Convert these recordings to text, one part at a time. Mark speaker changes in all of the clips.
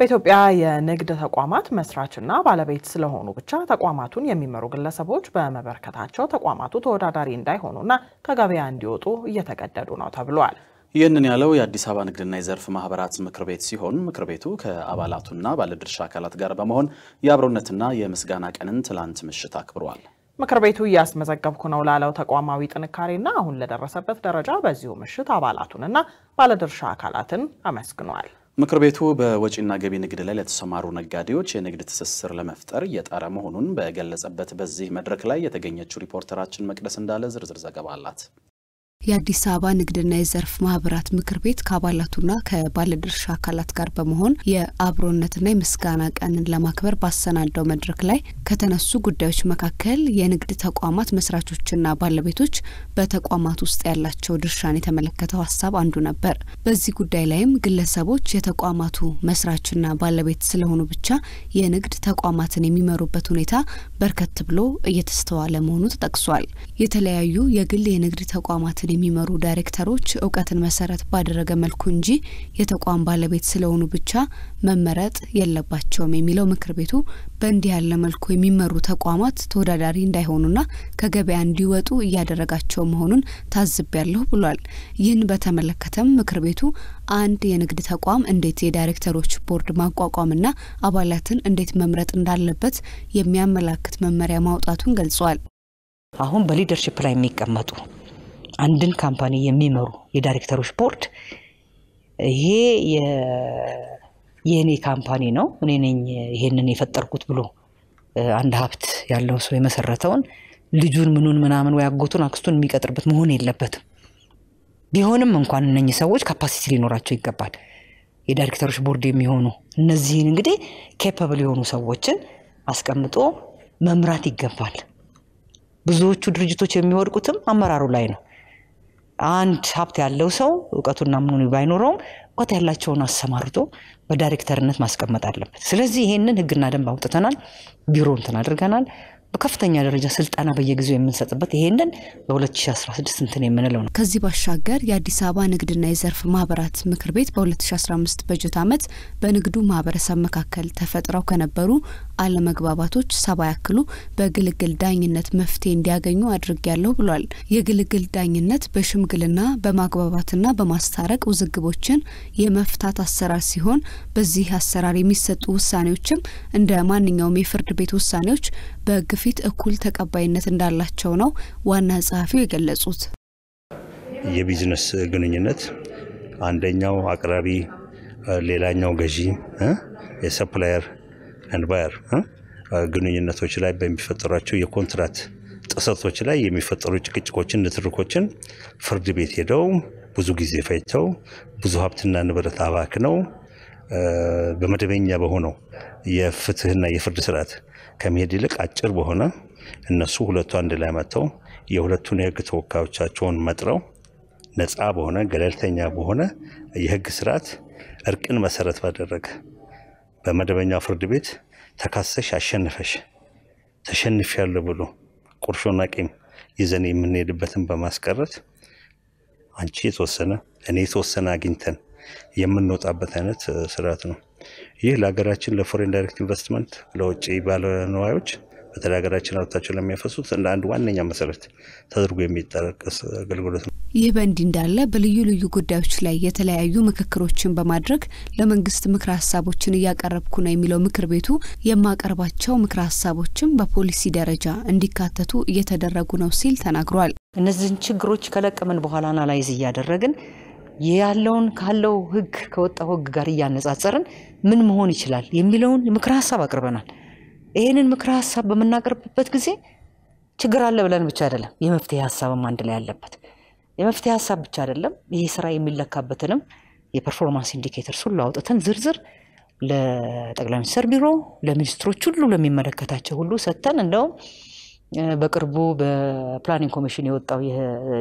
Speaker 1: በኢትዮጵያ የንግድ ተቋማት መስራችና ባለቤት ስለሆኑ ብቻ ተቋማቱን የሚመሩ ግለሰቦች በመበርከታቸው ተቋማቱ ተወዳዳሪ እንዳይሆኑና ከገበያ እንዲወጡ እየተገደዱ ነው
Speaker 2: ተብሏል። ይህንን ያለው የአዲስ አበባ ንግድና የዘርፍ ማህበራት ምክር ቤት ሲሆን ምክር ቤቱ ከአባላቱና ባለድርሻ አካላት ጋር በመሆን የአብሮነትና የምስጋና ቀንን ትላንት ምሽት አክብሯል።
Speaker 1: ምክር ቤቱ እያስመዘገብኩ ነው ላለው ተቋማዊ ጥንካሬና አሁን ለደረሰበት ደረጃ በዚሁ ምሽት አባላቱንና ባለድርሻ አካላትን አመስግኗል።
Speaker 2: ምክር ቤቱ በወጪና ገቢ ንግድ ላይ ለተሰማሩ ነጋዴዎች የንግድ ትስስር ለመፍጠር እየጣረ መሆኑን በገለጸበት በዚህ መድረክ ላይ የተገኘችው ሪፖርተራችን መቅደስ እንዳለ ዝርዝር ዘገባ አላት።
Speaker 3: የአዲስ አበባ ንግድና የዘርፍ ማህበራት ምክር ቤት ከአባላቱና ከባለድርሻ አካላት ጋር በመሆን የአብሮነትና የምስጋና ቀንን ለማክበር ባሰናዳው መድረክ ላይ ከተነሱ ጉዳዮች መካከል የንግድ ተቋማት መስራቾችና ባለቤቶች በተቋማት ውስጥ ያላቸው ድርሻን የተመለከተው ሀሳብ አንዱ ነበር። በዚህ ጉዳይ ላይም ግለሰቦች የተቋማቱ መስራችና ባለቤት ስለሆኑ ብቻ የንግድ ተቋማትን የሚመሩበት ሁኔታ በርከት ብሎ እየተስተዋለ መሆኑ ተጠቅሷል። የተለያዩ የግል የንግድ ተቋማትን ክፍል የሚመሩ ዳይሬክተሮች እውቀትን መሰረት ባደረገ መልኩ እንጂ የተቋም ባለቤት ስለሆኑ ብቻ መመረጥ የለባቸውም የሚለው ምክር ቤቱ በእንዲህ ያለ መልኩ የሚመሩ ተቋማት ተወዳዳሪ እንዳይሆኑና ከገበያ እንዲወጡ እያደረጋቸው መሆኑን ታዝቤያለሁ ብሏል። ይህን በተመለከተም ምክር ቤቱ አንድ የንግድ ተቋም እንዴት የዳይሬክተሮች ቦርድ ማቋቋምና አባላትን እንዴት መምረጥ እንዳለበት የሚያመላክት መመሪያ ማውጣቱን ገልጿል።
Speaker 1: አሁን በሊደርሽፕ ላይ የሚቀመጡ አንድን ካምፓኒ የሚመሩ የዳይሬክተሮች ቦርድ ይሄ የእኔ ካምፓኒ ነው፣ እኔ ነኝ ይሄንን የፈጠርኩት ብሎ አንድ ሀብት ያለው ሰው የመሰረተውን ልጁን ምኑን ምናምን ወይ አጎቱን አክስቱን የሚቀጥርበት መሆን የለበትም። ቢሆንም እንኳን እነኚህ ሰዎች ካፓሲቲ ሊኖራቸው ይገባል። የዳይሬክተሮች ቦርድ የሚሆኑ እነዚህን እንግዲህ ኬፐብል የሆኑ ሰዎችን አስቀምጦ መምራት ይገባል። ብዙዎቹ ድርጅቶች የሚወድቁትም አመራሩ ላይ ነው። አንድ ሀብት ያለው ሰው እውቀቱና ምኑ ባይኖረውም እውቀት ያላቸውን አሰማርቶ በዳይሬክተርነት ማስቀመጥ አለበት። ስለዚህ ይሄንን ህግና ደንብ አውጥተናል፣ ቢሮ እንትን አድርገናል። በከፍተኛ ደረጃ ስልጠና በየጊዜው የምንሰጥበት ይሄንን በ2016 እንትን የምንለው ነው። ከዚህ ባሻገር የአዲስ አበባ ንግድና የዘርፍ
Speaker 3: ማህበራት ምክር ቤት በ2015 በጀት ዓመት በንግዱ ማህበረሰብ መካከል ተፈጥረው ከነበሩ አለመግባባቶች ሰባ ያክሉ በግልግል ዳኝነት መፍትሄ እንዲያገኙ አድርጊያለሁ ብሏል። የግልግል ዳኝነት በሽምግልና በማግባባትና በማስታረቅ ውዝግቦችን የመፍታት አሰራር ሲሆን በዚህ አሰራር የሚሰጡ ውሳኔዎችም እንደ ማንኛውም የፍርድ ቤት ውሳኔዎች በግፊት ፊት እኩል ተቀባይነት እንዳላቸው ነው ዋና ጸሐፊው የገለጹት።
Speaker 4: የቢዝነስ ግንኙነት አንደኛው አቅራቢ፣ ሌላኛው ገዢ፣ የሰፕላየር ኤንድ ግንኙነቶች ላይ በሚፈጠሯቸው የኮንትራት ጥሰቶች ላይ የሚፈጠሩ ጭቅጭቆችን፣ ንትርኮችን ፍርድ ቤት ሄደው ብዙ ጊዜ ፈጅተው ብዙ ሀብትና ንብረት አባክነው በመደበኛ በሆነው የፍትህና የፍርድ ስርዓት ከመሄድ ይልቅ አጭር በሆነ እነሱ ሁለቱ አንድ ላይ መጥተው የሁለቱን የህግ ተወካዮቻቸውን መጥረው ነፃ በሆነ ገለልተኛ በሆነ የህግ ስርዓት እርቅን መሰረት ባደረገ በመደበኛው ፍርድ ቤት ተካሰሽ አሸንፈሽ ተሸንፍ ያለ ብሎ ቁርሾና ቂም ይዘን የምንሄድበትን በማስቀረት አንቺ የተወሰነ እኔ የተወሰነ አግኝተን የምንወጣበት አይነት ስርዓት ነው። ይህ ለሀገራችን ለፎሬን ዳይሬክት ኢንቨስትመንት ለውጭ ባለንዋዮች በተለይ ሀገራችን ሀብታቸው ለሚያፈሱት እንደ አንድ ዋነኛ መሰረት ተደርጎ የሚጠረቀስ አገልግሎት ነው።
Speaker 3: ይህ በእንዲህ እንዳለ በልዩ ልዩ ጉዳዮች ላይ የተለያዩ ምክክሮችን በማድረግ ለመንግስት ምክር ሀሳቦችን እያቀረብኩ ነው የሚለው ምክር ቤቱ የማቀርባቸው ምክር ሀሳቦችም በፖሊሲ ደረጃ እንዲካተቱ እየተደረጉ ነው
Speaker 1: ሲል ተናግሯል። እነዚህን ችግሮች ከለቀምን በኋላ አናላይዝ እያደረግን ያለውን ካለው ህግ ከወጣው ህግ ጋር እያነጻጸርን ምን መሆን ይችላል የሚለውን ምክረ ሀሳብ አቅርበናል። ይህንን ምክረ ሀሳብ በምናቀርብበት ጊዜ ችግር አለ ብለን ብቻ አይደለም፣ የመፍትሄ ሀሳብም አንድ ላይ ያለበት የመፍትሄ ሀሳብ ብቻ አይደለም። ይሄ ስራ የሚለካበትንም የፐርፎርማንስ ኢንዲኬተርስ ሁሉ አውጥተን ዝርዝር ለጠቅላይ ሚኒስትር ቢሮ፣ ለሚኒስትሮች ሁሉ፣ ለሚመለከታቸው ሁሉ ሰጥተን እንደውም በቅርቡ በፕላኒንግ ኮሚሽን የወጣው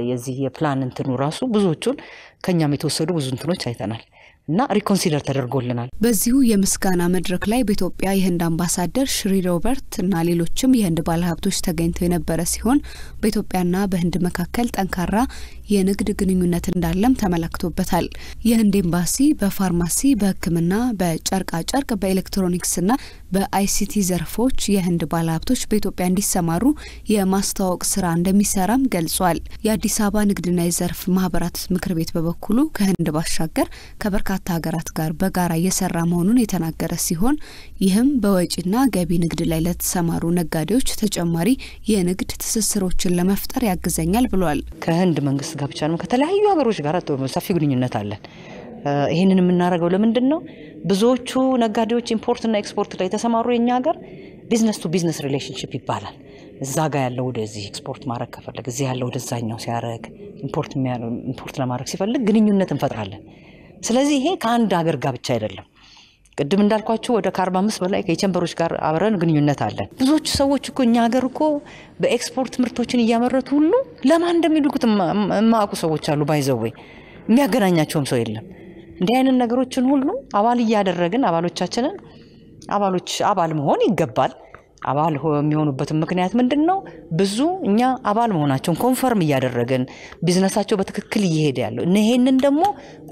Speaker 1: የዚህ የፕላን እንትኑ ራሱ ብዙዎቹን ከኛም የተወሰዱ ብዙ እንትኖች አይተናል እና ሪኮንሲደር ተደርጎልናል።
Speaker 3: በዚሁ የምስጋና መድረክ ላይ በኢትዮጵያ የህንድ አምባሳደር ሽሪ ሮበርት እና ሌሎችም የህንድ ባለሀብቶች ተገኝተው የነበረ ሲሆን በኢትዮጵያና በህንድ መካከል ጠንካራ የንግድ ግንኙነት እንዳለም ተመላክቶበታል። የህንድ ኤምባሲ በፋርማሲ፣ በህክምና በጨርቃጨርቅ፣ በኤሌክትሮኒክስና በአይሲቲ ዘርፎች የህንድ ባለሀብቶች በኢትዮጵያ እንዲሰማሩ የማስተዋወቅ ስራ እንደሚሰራም ገልጿል። የአዲስ አበባ ንግድና የዘርፍ ማህበራት ምክር ቤት በበኩሉ ከህንድ ባሻገር ከበርካታ ሀገራት ጋር በጋራ እየሰራ መሆኑን የተናገረ ሲሆን ይህም በወጪና ገቢ ንግድ ላይ ለተሰማሩ ነጋዴዎች ተጨማሪ የንግድ ትስስሮችን
Speaker 1: ለመፍጠር ያግዘኛል ብሏል። ከህንድ መንግስት ጋብቻንም ከተለያዩ ሀገሮች ጋር ሰፊ ግንኙነት አለን። ይህንን የምናደርገው ለምንድን ነው? ብዙዎቹ ነጋዴዎች ኢምፖርትና ኤክስፖርት ላይ የተሰማሩ የኛ ሀገር ቢዝነስ ቱ ቢዝነስ ሪሌሽንሽፕ ይባላል። እዛ ጋር ያለው ወደዚህ ኤክስፖርት ማድረግ ከፈለግ እዚህ ያለው ወደዛኛው ሲያደረግ ኢምፖርት ለማድረግ ሲፈልግ ግንኙነት እንፈጥራለን። ስለዚህ ይሄ ከአንድ ሀገር ጋብቻ አይደለም። ቅድም እንዳልኳቸው ወደ ከ45 በላይ ከቼምበሮች ጋር አብረን ግንኙነት አለን። ብዙዎቹ ሰዎች እኮ እኛ ሀገር እኮ በኤክስፖርት ምርቶችን እያመረቱ ሁሉ ለማን እንደሚልኩት የማያውቁ ሰዎች አሉ። ባይዘዌ የሚያገናኛቸውም ሰው የለም። እንዲህ አይነት ነገሮችን ሁሉ አባል እያደረግን አባሎቻችንን አባሎች አባል መሆን ይገባል። አባል የሚሆኑበትን ምክንያት ምንድን ነው? ብዙ እኛ አባል መሆናቸውን ኮንፈርም እያደረግን ቢዝነሳቸው በትክክል እየሄደ ያለው ይሄንን ደግሞ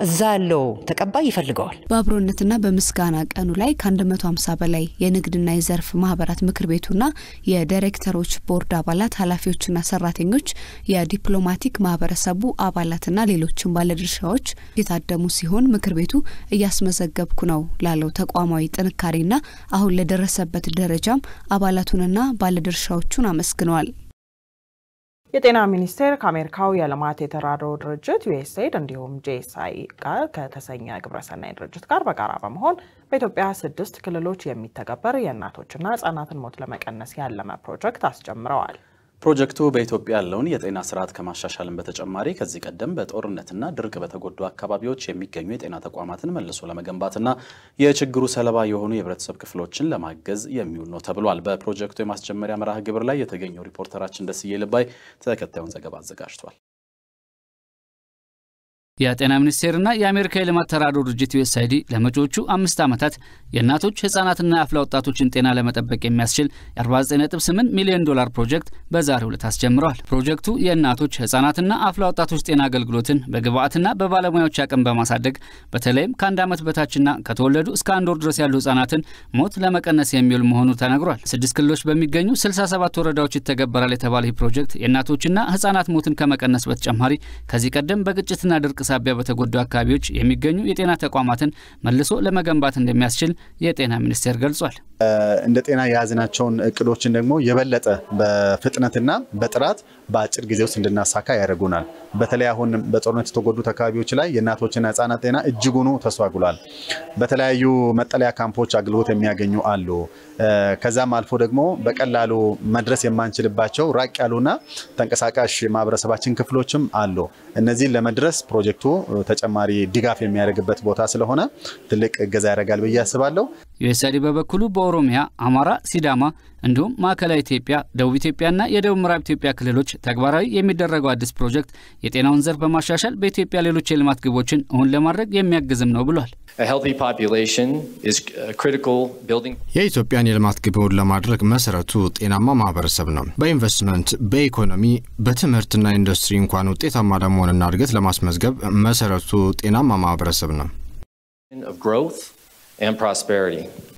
Speaker 1: እዛ ያለው ተቀባይ ይፈልገዋል።
Speaker 3: በአብሮነትና በምስጋና ቀኑ ላይ ከ150 በላይ የንግድና የዘርፍ ማህበራት ምክር ቤቱና የዳይሬክተሮች ቦርድ አባላት ኃላፊዎችና ሰራተኞች፣ የዲፕሎማቲክ ማህበረሰቡ አባላትና ሌሎችን ባለድርሻዎች የታደሙ ሲሆን ምክር ቤቱ እያስመዘገብኩ ነው ላለው ተቋማዊ ጥንካሬና አሁን ለደረሰበት ደረጃም አባላቱንና ባለድርሻዎቹን አመስግነዋል።
Speaker 1: የጤና ሚኒስቴር ከአሜሪካው የልማት የተራድኦ ድርጅት ዩኤስኤድ እንዲሁም ጄሳይ ጋር ከተሰኘ ግብረሰናይ ድርጅት ጋር በጋራ በመሆን በኢትዮጵያ ስድስት ክልሎች የሚተገበር የእናቶችና ህጻናትን ሞት ለመቀነስ ያለመ ፕሮጀክት አስጀምረዋል።
Speaker 2: ፕሮጀክቱ በኢትዮጵያ ያለውን የጤና ስርዓት ከማሻሻልን በተጨማሪ ከዚህ ቀደም በጦርነትና ድርቅ በተጎዱ አካባቢዎች የሚገኙ የጤና ተቋማትን መልሶ ለመገንባትና የችግሩ ሰለባ የሆኑ የህብረተሰብ ክፍሎችን ለማገዝ የሚውል ነው ተብሏል። በፕሮጀክቱ የማስጀመሪያ መርሃ ግብር ላይ የተገኘው ሪፖርተራችን ደስዬ ልባይ ተከታዩን ዘገባ አዘጋጅቷል።
Speaker 5: የጤና ሚኒስቴርና የአሜሪካ የልማት ተራድኦ ድርጅት ዩኤስአይዲ ለመጪዎቹ አምስት ዓመታት የእናቶች ሕፃናትና አፍላ ወጣቶችን ጤና ለመጠበቅ የሚያስችል የ49.8 ሚሊዮን ዶላር ፕሮጀክት በዛሬው ዕለት አስጀምረዋል። ፕሮጀክቱ የእናቶች ሕፃናትና አፍላ ወጣቶች ጤና አገልግሎትን በግብዓትና በባለሙያዎች አቅም በማሳደግ በተለይም ከአንድ ዓመት በታችና ከተወለዱ እስከ አንድ ወር ድረስ ያሉ ሕፃናትን ሞት ለመቀነስ የሚውል መሆኑ ተነግሯል። ስድስት ክልሎች በሚገኙ 67 ወረዳዎች ይተገበራል የተባለ ይህ ፕሮጀክት የእናቶችና ሕፃናት ሞትን ከመቀነስ በተጨማሪ ከዚህ ቀደም በግጭትና ድርቅ ሳቢያ በተጎዱ አካባቢዎች የሚገኙ የጤና ተቋማትን መልሶ ለመገንባት እንደሚያስችል የጤና ሚኒስቴር ገልጿል።
Speaker 2: እንደ ጤና የያዝናቸውን እቅዶችን ደግሞ የበለጠ በፍጥነትና በጥራት በአጭር ጊዜ ውስጥ እንድናሳካ ያደርጉናል። በተለይ አሁን በጦርነት የተጎዱ አካባቢዎች ላይ የእናቶችና ህጻናት ጤና እጅጉኑ ተስተጓጉሏል። በተለያዩ መጠለያ ካምፖች አገልግሎት የሚያገኙ አሉ። ከዛም አልፎ ደግሞ በቀላሉ መድረስ የማንችልባቸው ራቅ ያሉና ተንቀሳቃሽ ማህበረሰባችን ክፍሎችም አሉ። እነዚህን ለመድረስ ፕሮጀክቱ ተጨማሪ ድጋፍ
Speaker 5: የሚያደርግበት ቦታ ስለሆነ ትልቅ እገዛ ያደርጋል ብዬ አስባለሁ። ዩኤስአይዲ በበኩሉ በኦሮሚያ፣ አማራ፣ ሲዳማ እንዲሁም ማዕከላዊ ኢትዮጵያ፣ ደቡብ ኢትዮጵያና የደቡብ ምዕራብ ኢትዮጵያ ክልሎች ተግባራዊ የሚደረገው አዲስ ፕሮጀክት የጤናውን ዘርፍ በማሻሻል በኢትዮጵያ ሌሎች የልማት ግቦችን እውን ለማድረግ የሚያግዝም ነው ብሏል።
Speaker 4: የኢትዮጵያን የልማት ግብ ለማድረግ መሰረቱ ጤናማ ማህበረሰብ ነው። በኢንቨስትመንት፣ በኢኮኖሚ፣ በትምህርትና ኢንዱስትሪ እንኳን ውጤታማ ለመሆንና እድገት ለማስመዝገብ መሰረቱ ጤናማ ማህበረሰብ ነው።
Speaker 5: and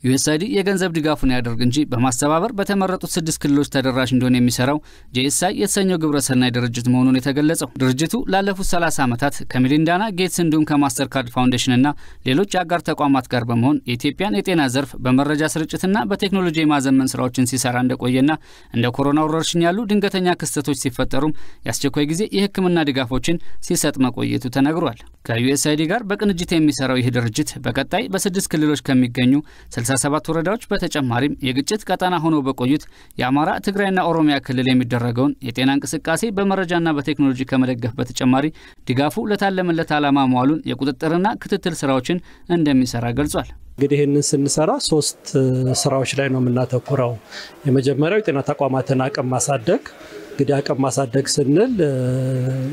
Speaker 5: ዩኤስአይዲ የገንዘብ ድጋፉን ያደርግ እንጂ በማስተባበር በተመረጡት ስድስት ክልሎች ተደራሽ እንደሆነ የሚሰራው ጄኤስአይ የተሰኘው ግብረሰናይ ድርጅት መሆኑን የተገለጸው ድርጅቱ ላለፉት 30 ዓመታት ከሚሊንዳና ጌትስ እንዲሁም ከማስተርካርድ ካርድ ፋውንዴሽንና ሌሎች አጋር ተቋማት ጋር በመሆን የኢትዮጵያን የጤና ዘርፍ በመረጃ ስርጭትና በቴክኖሎጂ የማዘመን ስራዎችን ሲሰራ እንደቆየና እንደ ኮሮና ወረርሽኝ ያሉ ድንገተኛ ክስተቶች ሲፈጠሩም የአስቸኳይ ጊዜ የሕክምና ድጋፎችን ሲሰጥ መቆየቱ ተነግሯል። ከዩኤስአይዲ ጋር በቅንጅት የሚሰራው ይህ ድርጅት በቀጣይ በስድስት ክልሎች ከሚገኙ 67 ወረዳዎች በተጨማሪም የግጭት ቀጠና ሆኖ በቆዩት የአማራ ትግራይና ኦሮሚያ ክልል የሚደረገውን የጤና እንቅስቃሴ በመረጃና በቴክኖሎጂ ከመደገፍ በተጨማሪ ድጋፉ ለታለመለት ዓላማ መዋሉን የቁጥጥርና
Speaker 2: ክትትል ስራዎችን እንደሚሰራ ገልጿል። እንግዲህ ይህንን ስንሰራ ሶስት ስራዎች ላይ ነው የምናተኩረው። የመጀመሪያው የጤና ተቋማትን አቅም ማሳደግ እንግዲህ አቅም ማሳደግ ስንል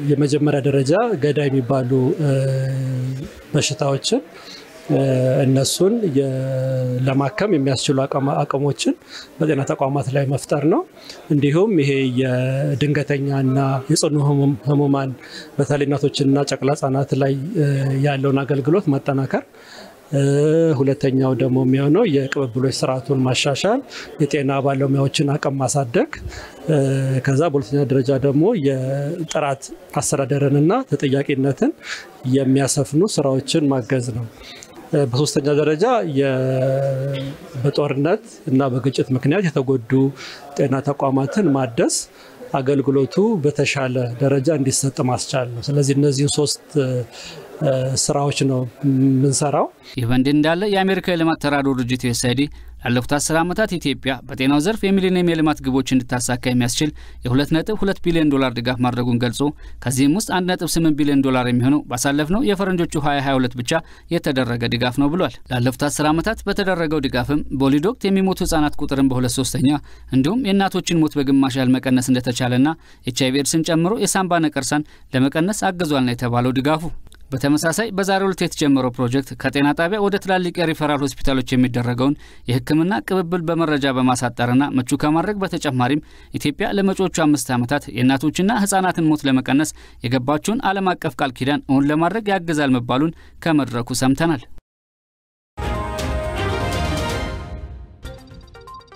Speaker 2: የመጀመሪያ ደረጃ ገዳይ የሚባሉ በሽታዎችን እነሱን ለማከም የሚያስችሉ አቅሞችን በጤና ተቋማት ላይ መፍጠር ነው። እንዲሁም ይሄ እና የጽኑ ህሙማን በተለይ እናቶችና ጨቅላ ህጻናት ላይ ያለውን አገልግሎት ማጠናከር ሁለተኛው ደግሞ የሚሆነው የቅብብሎች ስርዓቱን ማሻሻል፣ የጤና ባለሙያዎችን አቅም ማሳደግ፣ ከዛ በሁለተኛ ደረጃ ደግሞ የጥራት አስተዳደርንና ተጠያቂነትን የሚያሰፍኑ ስራዎችን ማገዝ ነው። በሶስተኛ ደረጃ በጦርነት እና በግጭት ምክንያት የተጎዱ ጤና ተቋማትን ማደስ አገልግሎቱ በተሻለ ደረጃ እንዲሰጥ ማስቻል ነው። ስለዚህ እነዚህ ሶስት ስራዎች ነው የምንሰራው።
Speaker 5: ይህ በእንዲህ እንዳለ የአሜሪካ የልማት ተራድኦ ድርጅት ዩኤስአይዲ ላለፉት አስር ዓመታት ኢትዮጵያ በጤናው ዘርፍ የሚሊኒየም የልማት ግቦች እንድታሳካ የሚያስችል የ2.2 ቢሊዮን ዶላር ድጋፍ ማድረጉን ገልጾ ከዚህም ውስጥ 1.8 ቢሊዮን ዶላር የሚሆነው ባሳለፍነው የፈረንጆቹ 2022 ብቻ የተደረገ ድጋፍ ነው ብሏል። ላለፉት አስር ዓመታት በተደረገው ድጋፍም በወሊድ ወቅት የሚሞቱ ህጻናት ቁጥርን በሁለት ሶስተኛ እንዲሁም የእናቶችን ሞት በግማሽ ያህል መቀነስ እንደተቻለና ኤች አይቪ ኤድስን ጨምሮ የሳምባ ነቀርሳን ለመቀነስ አግዟል ነው የተባለው ድጋፉ በተመሳሳይ በዛሬው ዕለት የተጀመረው ፕሮጀክት ከጤና ጣቢያ ወደ ትላልቅ የሪፈራል ሆስፒታሎች የሚደረገውን የሕክምና ቅብብል በመረጃ በማሳጠርና ምቹ ከማድረግ በተጨማሪም ኢትዮጵያ ለመጪዎቹ አምስት ዓመታት የእናቶችና ህጻናትን ሞት ለመቀነስ የገባቸውን ዓለም አቀፍ ቃል ኪዳን እውን ለማድረግ ያግዛል መባሉን ከመድረኩ ሰምተናል።